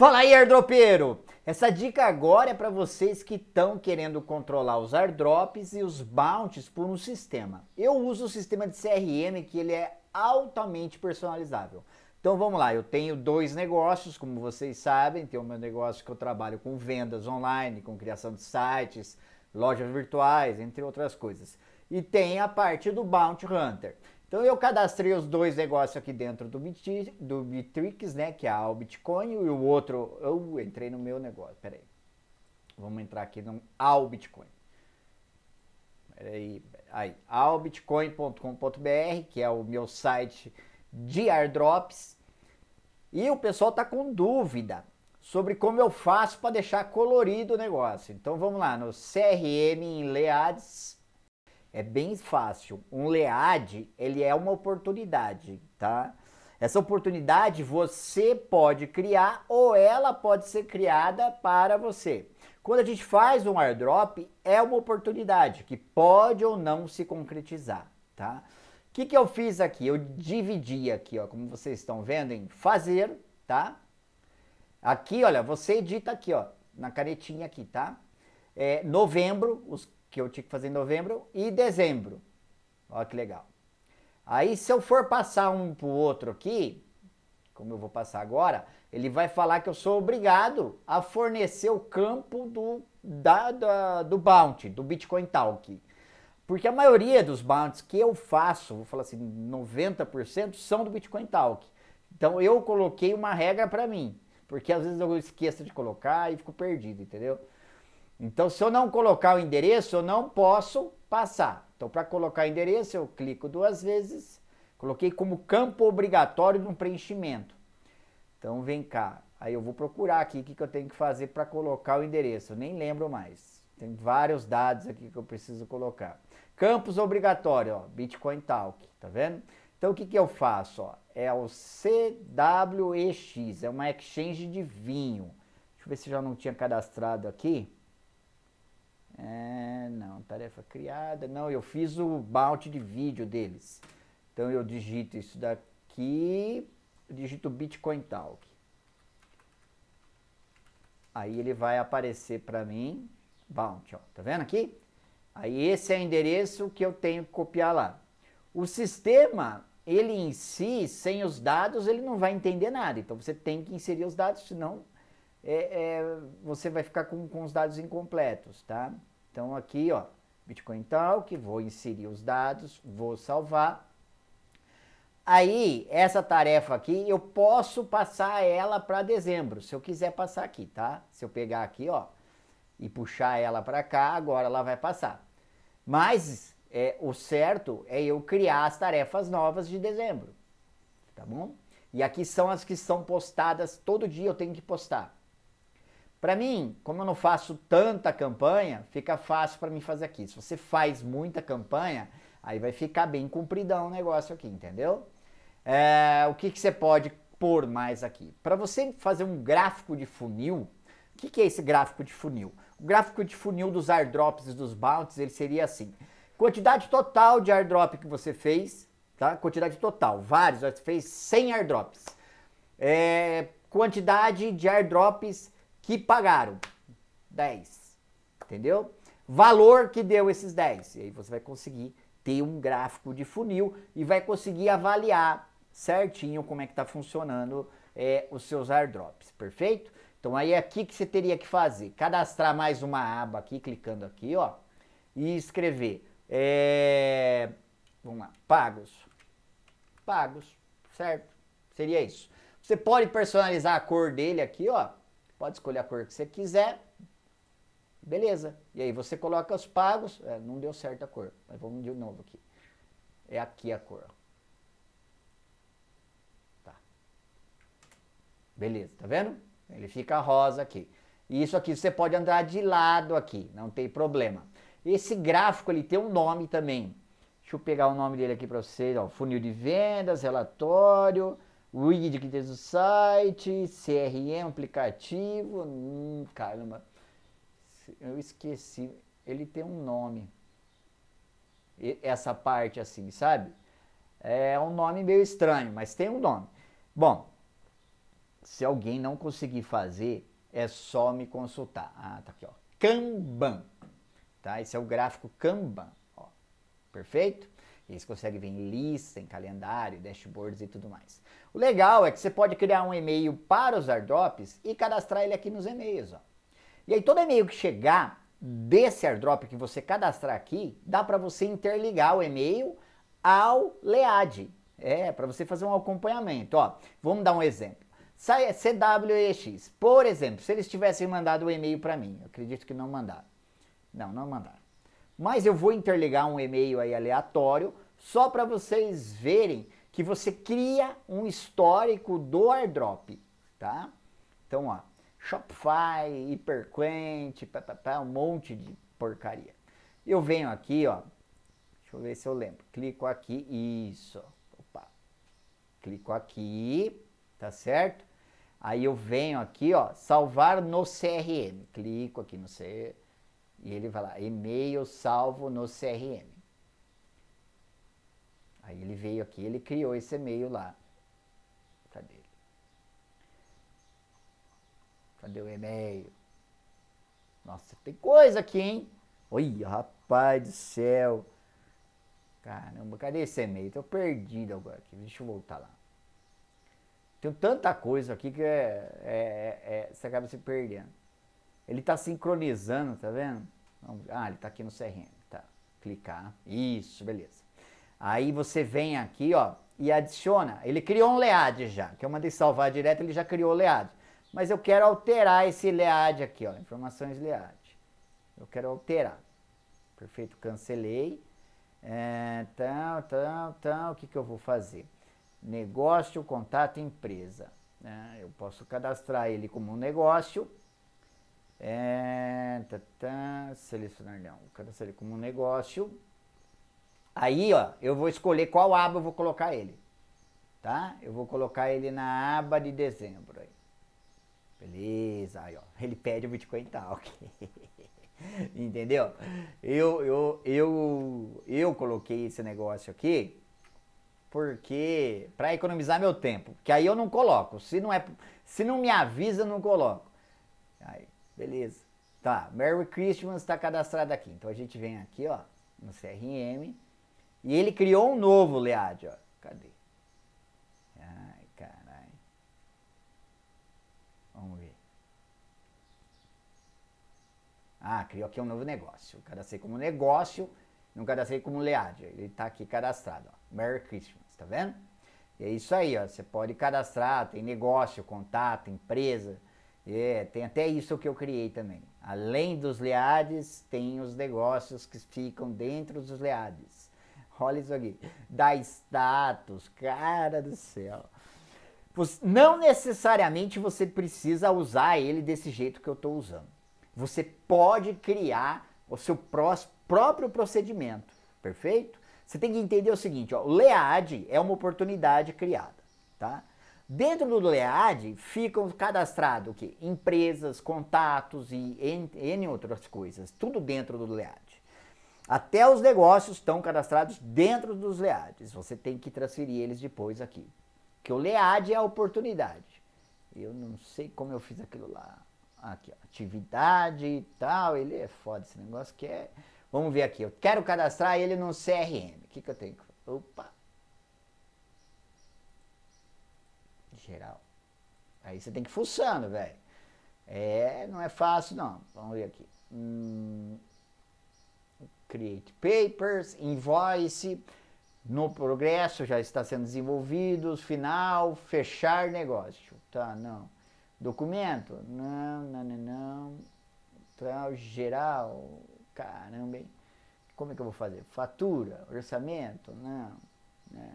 Fala aí, airdropeiro! Essa dica agora é para vocês que estão querendo controlar os airdrops e os bounties por um sistema. Eu uso o sistema de CRM que ele é altamente personalizável. Então vamos lá, eu tenho dois negócios, como vocês sabem, tem o meu negócio que eu trabalho com vendas online, com criação de sites, lojas virtuais, entre outras coisas. E tem a parte do Bounty Hunter. Então eu cadastrei os dois negócios aqui dentro do, Bit, do Bitrix, né? Que é o Bitcoin e o outro. Eu entrei no meu negócio. Pera aí. Vamos entrar aqui no ao Bitcoin. Pera aí. aí albitcoin.com.br, que é o meu site de airdrops. E o pessoal tá com dúvida sobre como eu faço para deixar colorido o negócio. Então vamos lá no CRM em Leads é bem fácil. Um LEAD, ele é uma oportunidade, tá? Essa oportunidade você pode criar ou ela pode ser criada para você. Quando a gente faz um airdrop, é uma oportunidade que pode ou não se concretizar, tá? O que, que eu fiz aqui? Eu dividi aqui, ó, como vocês estão vendo, em fazer, tá? Aqui, olha, você edita aqui, ó, na canetinha aqui, tá? É, novembro, os que eu tinha que fazer em novembro e dezembro. Olha que legal. Aí, se eu for passar um pro outro aqui, como eu vou passar agora, ele vai falar que eu sou obrigado a fornecer o campo do, da, da do bounty, do Bitcoin Talk. Porque a maioria dos bounties que eu faço, vou falar assim, 90% são do Bitcoin Talk. Então eu coloquei uma regra para mim, porque às vezes eu esqueço de colocar e fico perdido, entendeu? Então, se eu não colocar o endereço, eu não posso passar. Então, para colocar o endereço, eu clico duas vezes. Coloquei como campo obrigatório no preenchimento. Então, vem cá. Aí eu vou procurar aqui o que, que eu tenho que fazer para colocar o endereço. Eu nem lembro mais. Tem vários dados aqui que eu preciso colocar. Campos obrigatório, ó, Bitcoin Talk, tá vendo? Então, o que, que eu faço? Ó? É o CWEX, é uma exchange de vinho. Deixa eu ver se já não tinha cadastrado aqui. É, não, tarefa criada. Não, eu fiz o balde de vídeo deles. Então eu digito isso daqui, digito Bitcoin Talk. Aí ele vai aparecer para mim, bounty, ó, tá vendo aqui? Aí esse é o endereço que eu tenho que copiar lá. O sistema, ele em si, sem os dados, ele não vai entender nada. Então você tem que inserir os dados, senão é, é, você vai ficar com, com os dados incompletos, tá? Então aqui, ó, Bitcoin Talk, vou inserir os dados, vou salvar. Aí, essa tarefa aqui, eu posso passar ela para dezembro, se eu quiser passar aqui, tá? Se eu pegar aqui, ó, e puxar ela para cá, agora ela vai passar. Mas é, o certo é eu criar as tarefas novas de dezembro, tá bom? E aqui são as que são postadas todo dia, eu tenho que postar. Para mim, como eu não faço tanta campanha, fica fácil para mim fazer aqui. Se você faz muita campanha, aí vai ficar bem compridão o negócio aqui, entendeu? É, o que, que você pode pôr mais aqui? Para você fazer um gráfico de funil, o que, que é esse gráfico de funil? O gráfico de funil dos airdrops e dos bounties, ele seria assim. Quantidade total de airdrop que você fez, tá? Quantidade total, vários, você fez 100 airdrops. É, quantidade de airdrops que pagaram 10, entendeu? Valor que deu esses 10. E aí você vai conseguir ter um gráfico de funil e vai conseguir avaliar certinho como é que está funcionando é, os seus airdrops, perfeito? Então aí é aqui que você teria que fazer, cadastrar mais uma aba aqui, clicando aqui, ó, e escrever, é, vamos lá, pagos, pagos, certo? Seria isso. Você pode personalizar a cor dele aqui, ó, pode escolher a cor que você quiser, beleza. E aí você coloca os pagos, é, não deu certo a cor, mas vamos de novo aqui. É aqui a cor. Tá. Beleza, tá vendo? Ele fica rosa aqui. E isso aqui você pode andar de lado aqui, não tem problema. Esse gráfico ele tem um nome também. Deixa eu pegar o nome dele aqui para vocês, ó, funil de vendas, relatório, o ID que tem o site, CRM, aplicativo, hum, caramba, eu esqueci, ele tem um nome, essa parte assim, sabe? É um nome meio estranho, mas tem um nome. Bom, se alguém não conseguir fazer, é só me consultar. Ah, tá aqui, ó, Kanban, tá? Esse é o gráfico Kanban, ó, perfeito? Eles conseguem ver em lista, em calendário, dashboards e tudo mais. O legal é que você pode criar um e-mail para os airdrops e cadastrar ele aqui nos e-mails. Ó. E aí todo e-mail que chegar desse airdrop que você cadastrar aqui, dá para você interligar o e-mail ao LEAD. É, para você fazer um acompanhamento. Ó, vamos dar um exemplo. CWEX, por exemplo, se eles tivessem mandado o um e-mail para mim, acredito que não mandaram. Não, não mandaram mas eu vou interligar um e-mail aí aleatório só para vocês verem que você cria um histórico do airdrop, tá? Então, ó, Shopify, Hiperquent, pá, pá, pá, um monte de porcaria. Eu venho aqui, ó, deixa eu ver se eu lembro. Clico aqui, isso, opa. Clico aqui, tá certo? Aí eu venho aqui, ó, salvar no CRM. Clico aqui no CRM e ele vai lá, e-mail salvo no CRM. Aí ele veio aqui, ele criou esse e-mail lá. Cadê ele? Cadê o e-mail? Nossa, tem coisa aqui, hein? Oi, rapaz do céu. Caramba, cadê esse e-mail? Tô perdido agora aqui. Deixa eu voltar lá. Tem tanta coisa aqui que é, é, é, é você acaba se perdendo. Ele está sincronizando, tá vendo? Ah, ele está aqui no CRM, tá? Clicar, isso, beleza. Aí você vem aqui, ó, e adiciona. Ele criou um LEAD já, que eu é mandei salvar direto, ele já criou o LEAD. Mas eu quero alterar esse LEAD aqui, ó, informações LEAD. Eu quero alterar. Perfeito, cancelei. É, tal, tal, tal, o que, que eu vou fazer? Negócio, contato, empresa. É, eu posso cadastrar ele como um negócio é, tá, tá, selecionar não, cancelar como um negócio. Aí, ó, eu vou escolher qual aba eu vou colocar ele, tá? Eu vou colocar ele na aba de dezembro aí. Beleza, aí ó, ele pede o Bitcoin ok Entendeu? Eu, eu, eu, eu coloquei esse negócio aqui porque para economizar meu tempo, que aí eu não coloco. Se não é, se não me avisa, não coloco. Beleza. Tá, Merry Christmas está cadastrado aqui. Então a gente vem aqui, ó, no CRM. E ele criou um novo LEAD, ó. Cadê? Ai, carai. Vamos ver. Ah, criou aqui um novo negócio. Eu cadastrei como negócio, não cadastrei como LEAD. Ele está aqui cadastrado, ó. Merry Christmas, tá vendo? E é isso aí, ó. Você pode cadastrar, tem negócio, contato, empresa é, tem até isso que eu criei também. Além dos leades tem os negócios que ficam dentro dos leades Olha isso aqui. Da status, cara do céu. Não necessariamente você precisa usar ele desse jeito que eu estou usando. Você pode criar o seu próprio procedimento, perfeito? Você tem que entender o seguinte, ó, o LEAD é uma oportunidade criada, tá? Dentro do LEAD ficam cadastrados o empresas, contatos e N, outras coisas, tudo dentro do LEAD. Até os negócios estão cadastrados dentro dos LEADs, você tem que transferir eles depois aqui. Que o LEAD é a oportunidade. Eu não sei como eu fiz aquilo lá. Aqui, ó, atividade e tal, ele é foda esse negócio que é... Vamos ver aqui, eu quero cadastrar ele no CRM. O que, que eu tenho que... Opa! geral. Aí você tem que ir fuçando, velho. É, não é fácil não. Vamos ver aqui. Hum, create papers, invoice, no progresso já está sendo desenvolvido, final, fechar negócio. Tá, não. Documento? Não, não, não, não. Então, geral, caramba, hein? Como é que eu vou fazer? Fatura, orçamento? Não, não,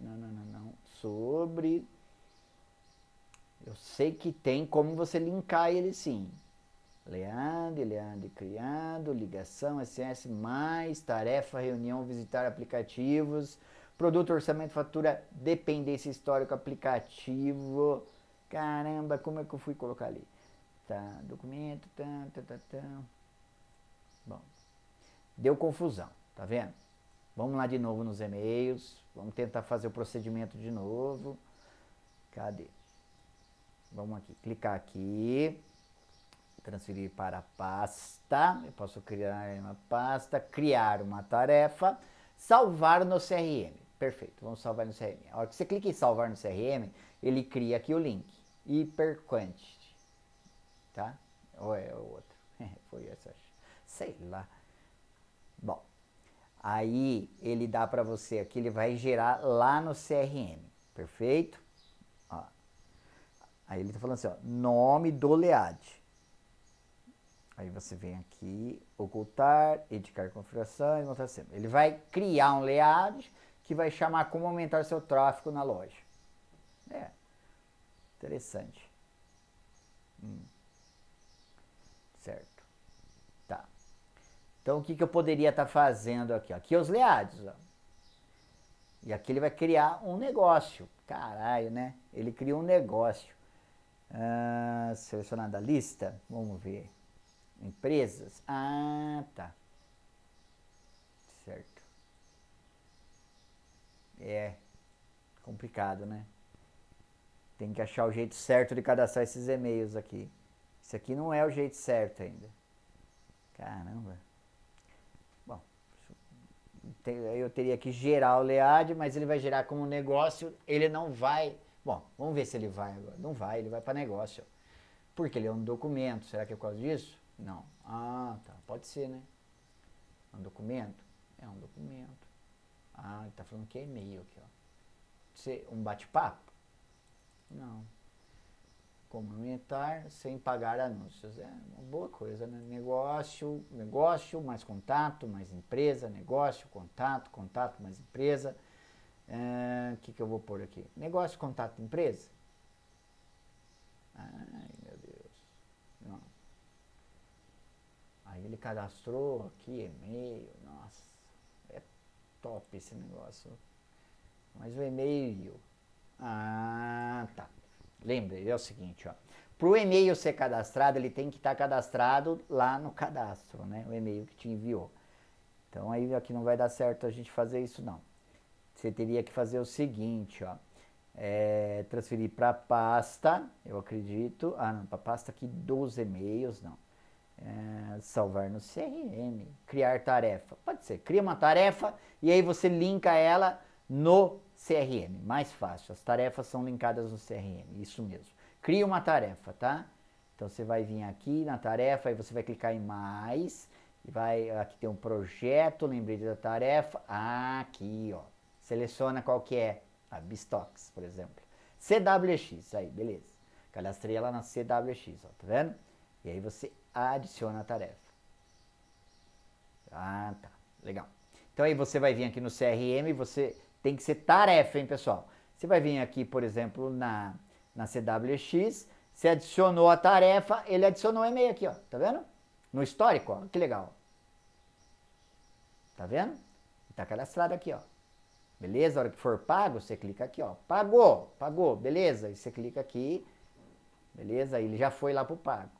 não, não, não. não. Sobre eu sei que tem como você linkar ele sim. Leandro, Leandro criado, ligação, SS, mais, tarefa, reunião, visitar aplicativos, produto, orçamento, fatura, dependência histórica, aplicativo. Caramba, como é que eu fui colocar ali? Tá, documento, tá, tá, tá, tá. Bom, deu confusão, tá vendo? Vamos lá de novo nos e-mails, vamos tentar fazer o procedimento de novo. Cadê? Vamos aqui, clicar aqui, transferir para a pasta. Eu posso criar uma pasta, criar uma tarefa, salvar no CRM. Perfeito, vamos salvar no CRM. A hora que você clica em salvar no CRM, ele cria aqui o link, hyperquantity, tá? Ou é o outro? Foi essa, sei lá. Bom, aí ele dá para você aqui, ele vai gerar lá no CRM, perfeito? Aí ele está falando assim, ó, nome do LEAD. Aí você vem aqui, ocultar, editar configuração e montar sempre. Ele vai criar um LEAD que vai chamar como aumentar seu tráfego na loja. É, interessante. Hum. Certo. Tá. Então, o que, que eu poderia estar tá fazendo aqui? Aqui é os LEADs, ó. E aqui ele vai criar um negócio. Caralho, né? Ele cria um negócio. Ah, selecionada a lista, vamos ver. Empresas. Ah, tá. Certo. É complicado, né? Tem que achar o jeito certo de cadastrar esses e-mails aqui. Isso aqui não é o jeito certo ainda. Caramba. Bom, eu teria que gerar o LEAD, mas ele vai gerar como negócio, ele não vai Bom, vamos ver se ele vai agora. Não vai, ele vai para negócio. Porque ele é um documento. Será que é por causa disso? Não. Ah, tá. Pode ser, né? É um documento? É um documento. Ah, ele tá falando que é e-mail aqui, ó. Ser um bate-papo? Não. Comunitar sem pagar anúncios. É uma boa coisa, né? Negócio, negócio, mais contato, mais empresa, negócio, contato, contato, mais empresa ah, o ah, que, que eu vou pôr aqui? Negócio, contato, empresa. Ai, meu Deus. Não. Aí ele cadastrou aqui, e-mail. Nossa, é top esse negócio. Mas o e-mail... Ah, tá. Lembre, é o seguinte, ó. Para o e-mail ser cadastrado, ele tem que estar tá cadastrado lá no cadastro, né? O e-mail que te enviou. Então aí aqui não vai dar certo a gente fazer isso não você teria que fazer o seguinte, ó. É, transferir para pasta, eu acredito. Ah, não, para pasta aqui dos e-mails, não. É, salvar no CRM, criar tarefa. Pode ser, cria uma tarefa e aí você linka ela no CRM. Mais fácil, as tarefas são linkadas no CRM, isso mesmo. Cria uma tarefa, tá? Então você vai vir aqui na tarefa e você vai clicar em mais. E vai, aqui tem um projeto, lembrete da tarefa. Aqui, ó seleciona qual que é, a Bistox, por exemplo. CWX, aí, beleza. Cadastrei ela na CWX, ó, tá vendo? E aí você adiciona a tarefa. Ah, tá. Legal. Então aí você vai vir aqui no CRM, você tem que ser tarefa, hein, pessoal? Você vai vir aqui, por exemplo, na, na CWX, você adicionou a tarefa, ele adicionou o e-mail aqui, ó, tá vendo? No histórico, ó, que legal. Tá vendo? Tá cadastrado aqui, ó. Beleza? A hora que for pago, você clica aqui, ó. Pagou, pagou, beleza? E você clica aqui, beleza? Ele já foi lá pro pago.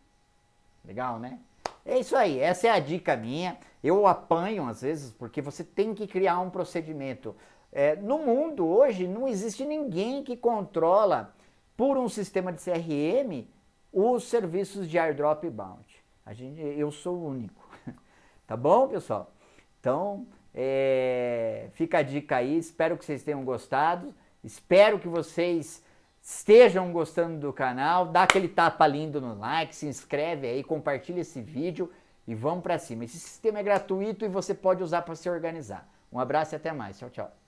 Legal, né? É isso aí, essa é a dica minha. Eu apanho às vezes porque você tem que criar um procedimento. É, no mundo hoje não existe ninguém que controla por um sistema de CRM os serviços de airdrop e Bounty. A gente, eu sou o único. tá bom, pessoal? Então, é, fica a dica aí, espero que vocês tenham gostado, espero que vocês estejam gostando do canal, dá aquele tapa lindo no like, se inscreve aí, compartilha esse vídeo e vamos para cima. Esse sistema é gratuito e você pode usar para se organizar. Um abraço e até mais. Tchau, tchau.